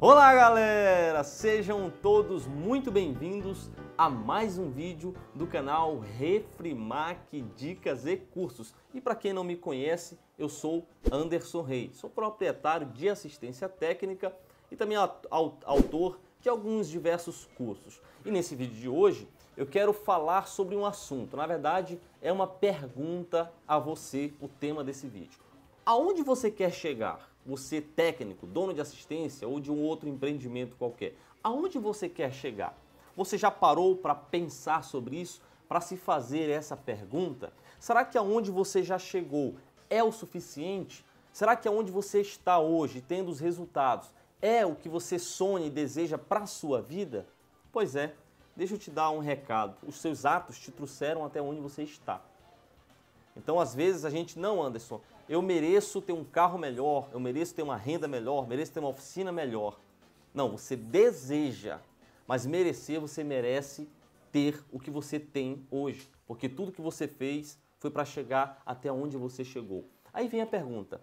Olá galera, sejam todos muito bem-vindos a mais um vídeo do canal Refrimac Dicas e Cursos. E para quem não me conhece, eu sou Anderson Reis, sou proprietário de assistência técnica e também autor de alguns diversos cursos. E nesse vídeo de hoje eu quero falar sobre um assunto, na verdade é uma pergunta a você, o tema desse vídeo. Aonde você quer chegar? você técnico, dono de assistência ou de um outro empreendimento qualquer, aonde você quer chegar? Você já parou para pensar sobre isso, para se fazer essa pergunta? Será que aonde você já chegou é o suficiente? Será que aonde você está hoje, tendo os resultados, é o que você sonha e deseja para a sua vida? Pois é, deixa eu te dar um recado. Os seus atos te trouxeram até onde você está. Então, às vezes, a gente, não, Anderson, eu mereço ter um carro melhor, eu mereço ter uma renda melhor, mereço ter uma oficina melhor. Não, você deseja, mas merecer, você merece ter o que você tem hoje, porque tudo que você fez foi para chegar até onde você chegou. Aí vem a pergunta: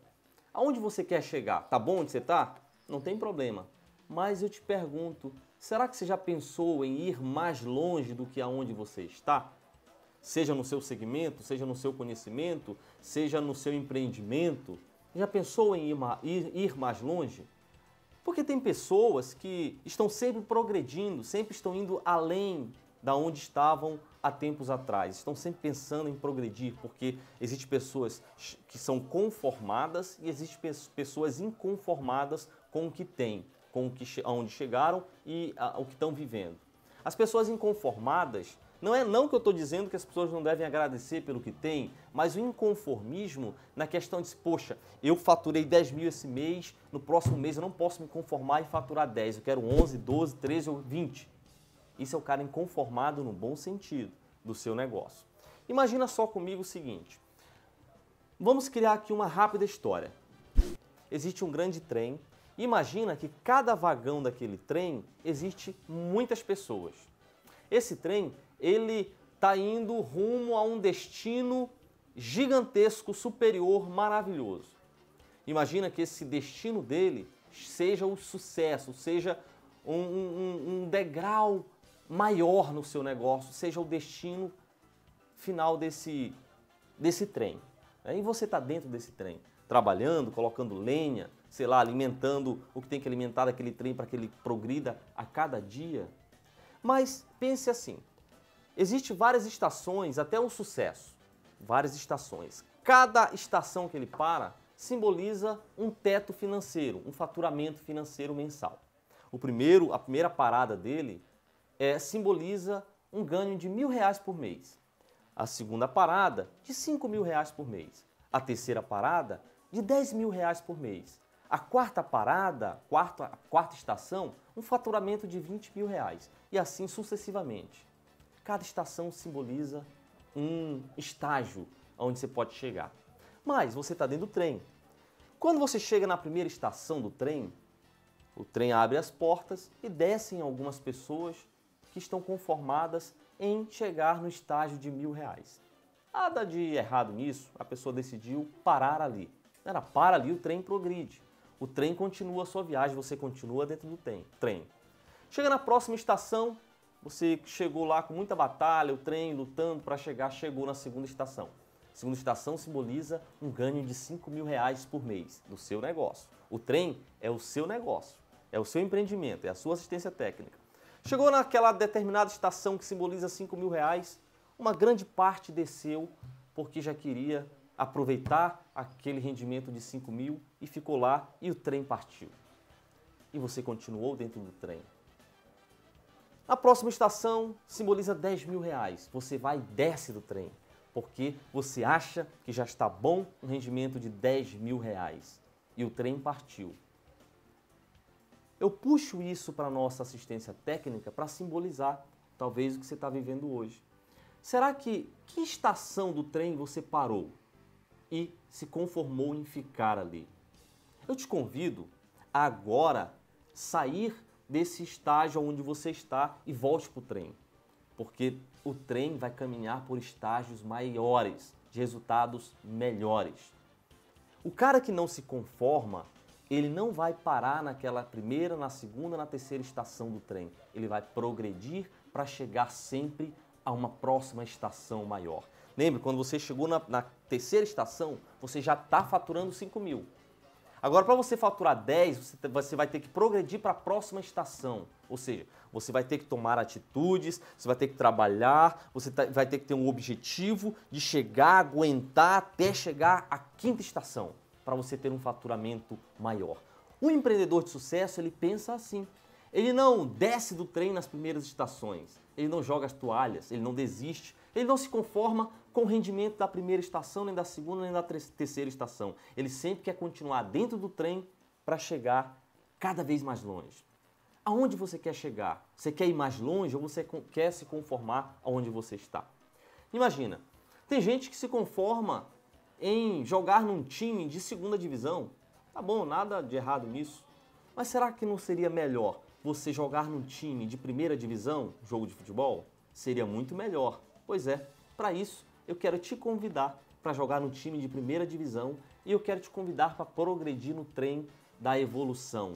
aonde você quer chegar? Tá bom onde você tá? Não tem problema. Mas eu te pergunto, será que você já pensou em ir mais longe do que aonde você está? seja no seu segmento, seja no seu conhecimento, seja no seu empreendimento. Já pensou em ir mais longe? Porque tem pessoas que estão sempre progredindo, sempre estão indo além da onde estavam há tempos atrás. Estão sempre pensando em progredir, porque existem pessoas que são conformadas e existem pessoas inconformadas com o que têm, com o que aonde chegaram e a, o que estão vivendo. As pessoas inconformadas, não é não que eu estou dizendo que as pessoas não devem agradecer pelo que têm, mas o inconformismo na questão de, poxa, eu faturei 10 mil esse mês, no próximo mês eu não posso me conformar e faturar 10, eu quero 11, 12, 13 ou 20. Isso é o cara inconformado no bom sentido do seu negócio. Imagina só comigo o seguinte, vamos criar aqui uma rápida história. Existe um grande trem, imagina que cada vagão daquele trem existe muitas pessoas. Esse trem, ele está indo rumo a um destino gigantesco, superior, maravilhoso. Imagina que esse destino dele seja o sucesso, seja um, um, um degrau maior no seu negócio, seja o destino final desse, desse trem. Né? E você está dentro desse trem, trabalhando, colocando lenha, sei lá, alimentando o que tem que alimentar daquele trem para que ele progrida a cada dia. Mas pense assim: existem várias estações até um sucesso. Várias estações. Cada estação que ele para simboliza um teto financeiro, um faturamento financeiro mensal. O primeiro, a primeira parada dele é, simboliza um ganho de mil reais por mês. A segunda parada, de cinco mil reais por mês. A terceira parada, de dez mil reais por mês. A quarta parada, quarta, quarta estação, um faturamento de 20 mil reais e assim sucessivamente. Cada estação simboliza um estágio onde você pode chegar. Mas você está dentro do trem. Quando você chega na primeira estação do trem, o trem abre as portas e descem algumas pessoas que estão conformadas em chegar no estágio de mil reais. Nada de errado nisso, a pessoa decidiu parar ali. Era para ali, o trem progride. O trem continua a sua viagem, você continua dentro do trem. Chega na próxima estação, você chegou lá com muita batalha, o trem lutando para chegar, chegou na segunda estação. A segunda estação simboliza um ganho de 5 mil reais por mês no seu negócio. O trem é o seu negócio, é o seu empreendimento, é a sua assistência técnica. Chegou naquela determinada estação que simboliza 5 mil reais, uma grande parte desceu porque já queria aproveitar aquele rendimento de 5 mil e ficou lá e o trem partiu. E você continuou dentro do trem. A próxima estação simboliza 10 mil reais. Você vai e desce do trem, porque você acha que já está bom um rendimento de 10 mil reais. E o trem partiu. Eu puxo isso para a nossa assistência técnica para simbolizar talvez o que você está vivendo hoje. Será que que estação do trem você parou? e se conformou em ficar ali. Eu te convido a agora sair desse estágio onde você está e volte para o trem, porque o trem vai caminhar por estágios maiores, de resultados melhores. O cara que não se conforma, ele não vai parar naquela primeira, na segunda, na terceira estação do trem. Ele vai progredir para chegar sempre a uma próxima estação maior. Lembre, quando você chegou na, na terceira estação, você já está faturando 5 mil. Agora, para você faturar 10, você, você vai ter que progredir para a próxima estação. Ou seja, você vai ter que tomar atitudes, você vai ter que trabalhar, você tá, vai ter que ter um objetivo de chegar, aguentar até chegar à quinta estação, para você ter um faturamento maior. o empreendedor de sucesso, ele pensa assim. Ele não desce do trem nas primeiras estações, ele não joga as toalhas, ele não desiste, ele não se conforma com o rendimento da primeira estação, nem da segunda, nem da terceira estação. Ele sempre quer continuar dentro do trem para chegar cada vez mais longe. Aonde você quer chegar? Você quer ir mais longe ou você quer se conformar aonde você está? Imagina, tem gente que se conforma em jogar num time de segunda divisão. Tá bom, nada de errado nisso. Mas será que não seria melhor você jogar num time de primeira divisão, jogo de futebol? Seria muito melhor. Pois é, para isso eu quero te convidar para jogar no time de primeira divisão e eu quero te convidar para progredir no trem da evolução.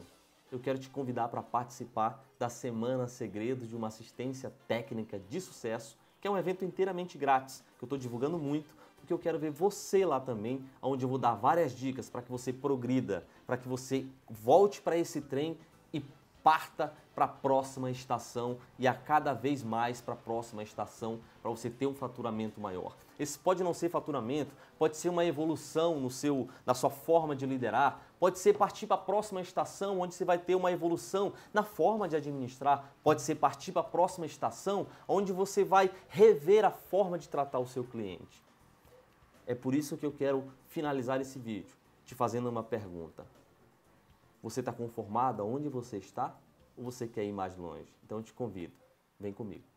Eu quero te convidar para participar da Semana Segredo de uma assistência técnica de sucesso, que é um evento inteiramente grátis, que eu estou divulgando muito, porque eu quero ver você lá também, onde eu vou dar várias dicas para que você progrida, para que você volte para esse trem e parta para a próxima estação e a cada vez mais para a próxima estação para você ter um faturamento maior. Esse pode não ser faturamento, pode ser uma evolução no seu, na sua forma de liderar, pode ser partir para a próxima estação onde você vai ter uma evolução na forma de administrar, pode ser partir para a próxima estação onde você vai rever a forma de tratar o seu cliente. É por isso que eu quero finalizar esse vídeo te fazendo uma pergunta. Você está conformada onde você está ou você quer ir mais longe? Então te convido, vem comigo.